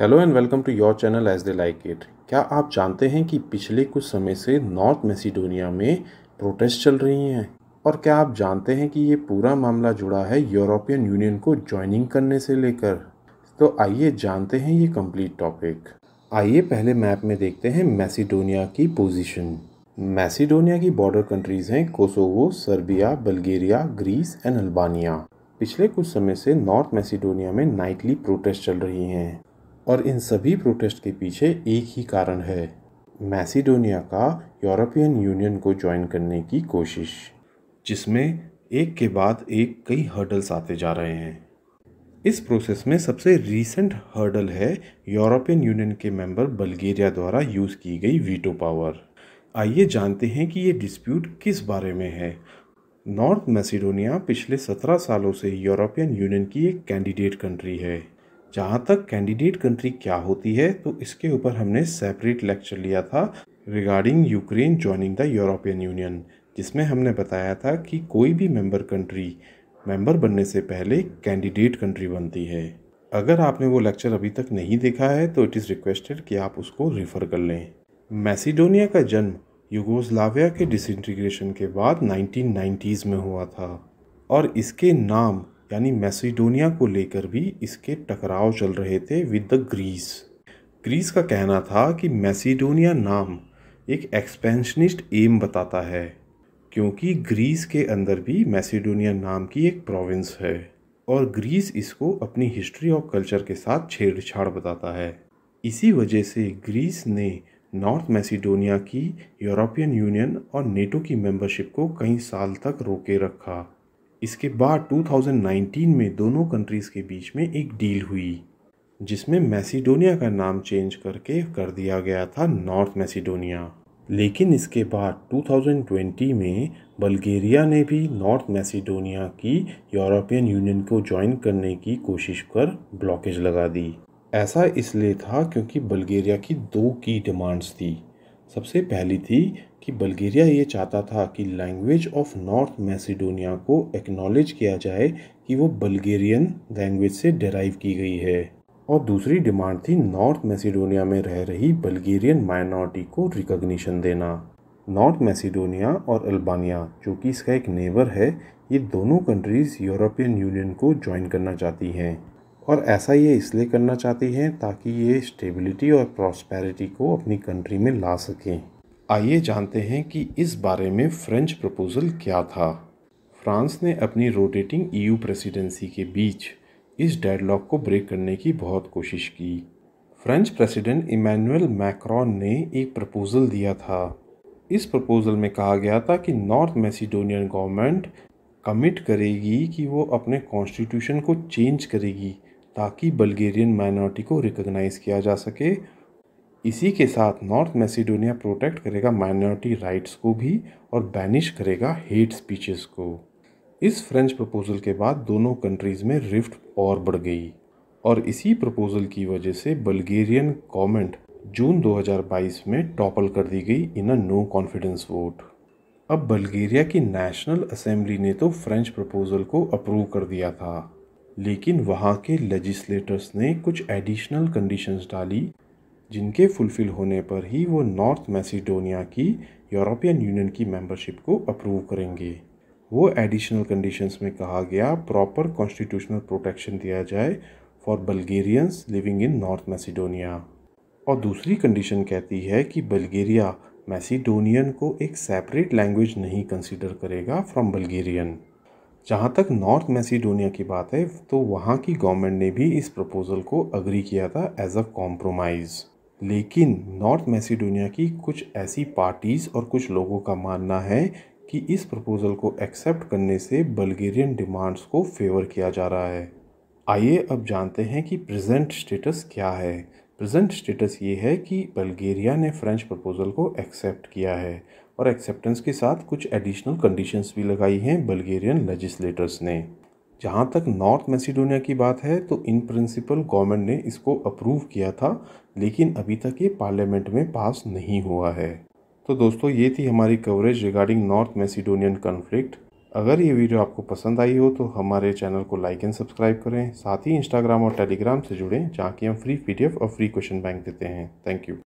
hello and welcome to your channel as they like it क्या आप जानते हैं कि पिछले कुछ समय से नॉर्थ मैसीडोनिया में प्रोटेस्ट चल रही हैं और क्या आप जानते हैं कि ये पूरा मामला जुड़ा है यूरोपियन यूनियन को ज्वाइनिंग करने से लेकर तो आइए जानते हैं ये कंप्लीट टॉपिक आइए पहले मैप में देखते हैं मैसीडोनिया की पोजिशन मैसीडोनिया की बॉर्डर कंट्रीज़ हैं Kosovo Serbia Bulgaria Greece and Albania पिछले कुछ समय से नॉर्थ मैसीडोनिया में नाइटली प्रोटेस्ट चल रही हैं और इन सभी प्रोटेस्ट के पीछे एक ही कारण है मैसिडोनिया का यूरोपियन यूनियन को ज्वाइन करने की कोशिश जिसमें एक के बाद एक कई हर्डल्स आते जा रहे हैं इस प्रोसेस में सबसे रीसेंट हर्डल है यूरोपियन यूनियन के मेंबर बल्गेरिया द्वारा यूज़ की गई वीटो पावर आइए जानते हैं कि ये डिस्प्यूट किस बारे में है नॉर्थ मैसिडोनिया पिछले सत्रह सालों से यूरोपियन यूनियन की एक कैंडिडेट कंट्री है जहाँ तक कैंडिडेट कंट्री क्या होती है तो इसके ऊपर हमने सेपरेट लेक्चर लिया था regarding Ukraine joining the European Union जिसमें हमने बताया था कि कोई भी मेंबर कंट्री मेंबर बनने से पहले कैंडिडेट कंट्री बनती है अगर आपने वो लेक्चर अभी तक नहीं देखा है तो इट इज़ रिक्वेस्टेड कि आप उसको रिफ़र कर लें मैसीडोनिया का जन्म यूगोस्लाविया के डिसइंटीग्रेशन के बाद 1990s में हुआ था और इसके नाम यानी मैसिडोनिया को लेकर भी इसके टकराव चल रहे थे विद द ग्रीस ग्रीस का कहना था कि मैसिडोनिया नाम एक एक्सपेंशनिस्ट एम बताता है क्योंकि ग्रीस के अंदर भी मैसिडोनिया नाम की एक प्रोविंस है और ग्रीस इसको अपनी हिस्ट्री और कल्चर के साथ छेड़छाड़ बताता है इसी वजह से ग्रीस ने नॉर्थ मैसिडोनिया की यूरोपियन यूनियन और नेटो की मेंबरशिप को कई साल तक रोके रखा इसके बाद 2019 में दोनों कंट्रीज़ के बीच में एक डील हुई जिसमें मैसीडोनिया का नाम चेंज करके कर दिया गया था नॉर्थ मैसीडोनिया लेकिन इसके बाद 2020 में बल्गेरिया ने भी नॉर्थ मैसीडोनिया की यूरोपियन यूनियन को ज्वाइन करने की कोशिश कर ब्लॉकेज लगा दी ऐसा इसलिए था क्योंकि बल्गेरिया की दो की डिमांड्स थी सबसे पहली थी कि बल्गेरिया ये चाहता था कि लैंग्वेज ऑफ नॉर्थ मैसिडोनिया को एक्नॉलेज किया जाए कि वो बल्गेरियन लैंग्वेज से डेराइव की गई है और दूसरी डिमांड थी नॉर्थ मैसिडोनिया में रह रही बल्गेरियन माइनॉरिटी को रिकग्निशन देना नॉर्थ मैसिडोनिया और अल्बानिया जो कि इसका एक नेबर है ये दोनों कंट्रीज़ यूरोपियन यूनियन को ज्वाइन करना चाहती हैं और ऐसा ये इसलिए करना चाहती हैं ताकि ये स्टेबिलिटी और प्रॉस्पेरिटी को अपनी कंट्री में ला सकें आइए जानते हैं कि इस बारे में फ्रेंच प्रपोज़ल क्या था फ्रांस ने अपनी रोटेटिंग ईयू प्रेसिडेंसी के बीच इस डेडलॉक को ब्रेक करने की बहुत कोशिश की फ्रेंच प्रेसिडेंट इमैनुअल मैक्रॉन ने एक प्रपोज़ल दिया था इस प्रपोज़ल में कहा गया था कि नॉर्थ मैसिडोनियन गवर्नमेंट कमिट करेगी कि वो अपने कॉन्स्टिट्यूशन को चेंज करेगी ताकि बल्गेरियन माइनॉरिटी को रिकॉग्नाइज़ किया जा सके इसी के साथ नॉर्थ मैसिडोनिया प्रोटेक्ट करेगा माइनॉरिटी राइट्स को भी और बैनिश करेगा हेट स्पीचेस को इस फ्रेंच प्रपोज़ल के बाद दोनों कंट्रीज़ में रिफ्ट और बढ़ गई और इसी प्रपोज़ल की वजह से बल्गेरियन गवर्नमेंट जून 2022 में टॉपल कर दी गई in a no confidence vote अब बल्गेरिया की नेशनल असेंबली ने तो फ्रेंच प्रपोज़ल को अप्रूव कर दिया था लेकिन वहाँ के लेजिस्लेटर्स ने कुछ एडिशनल कंडीशंस डाली जिनके फुलफ़िल होने पर ही वो नॉर्थ मैसिडोनिया की यूरोपियन यूनियन की मेंबरशिप को अप्रूव करेंगे वो एडिशनल कंडीशंस में कहा गया प्रॉपर कॉन्स्टिट्यूशनल प्रोटेक्शन दिया जाए for Bulgarians living in North Macedonia और दूसरी कंडीशन कहती है कि बल्गेरिया मैसिडोनियन को एक सेपरेट लैंग्वेज नहीं कंसिडर करेगा फ्रॉम बल्गेरियन जहाँ तक नॉर्थ मैसीडोनिया की बात है तो वहाँ की गवर्नमेंट ने भी इस प्रपोज़ल को अग्री किया था एज अ कॉम्प्रोमाइज़ लेकिन नॉर्थ मैसीडोनिया की कुछ ऐसी पार्टीज़ और कुछ लोगों का मानना है कि इस प्रपोज़ल को एक्सेप्ट करने से बल्गेरियन डिमांड्स को फेवर किया जा रहा है आइए अब जानते हैं कि प्रेजेंट स्टेटस क्या है प्रेजेंट स्टेटस ये है कि बल्गेरिया ने फ्रेंच प्रपोज़ल को एक्सेप्ट किया है और एक्सेप्टेंस के साथ कुछ एडिशनल कंडीशंस भी लगाई हैं बल्गेरियन लेजिस्लेटर्स ने जहाँ तक नॉर्थ मैसिडोनिया की बात है तो इन प्रिंसिपल गवर्नमेंट ने इसको अप्रूव किया था लेकिन अभी तक ये पार्लियामेंट में पास नहीं हुआ है तो दोस्तों ये थी हमारी coverage regarding North Macedonian conflict अगर ये वीडियो आपको पसंद आई हो तो हमारे चैनल को लाइक एंड सब्सक्राइब करें साथ ही इंस्टाग्राम और टेलीग्राम से जुड़ें जहाँ की हम फ्री पी और फ्री क्वेश्चन बैंक देते हैं थैंक यू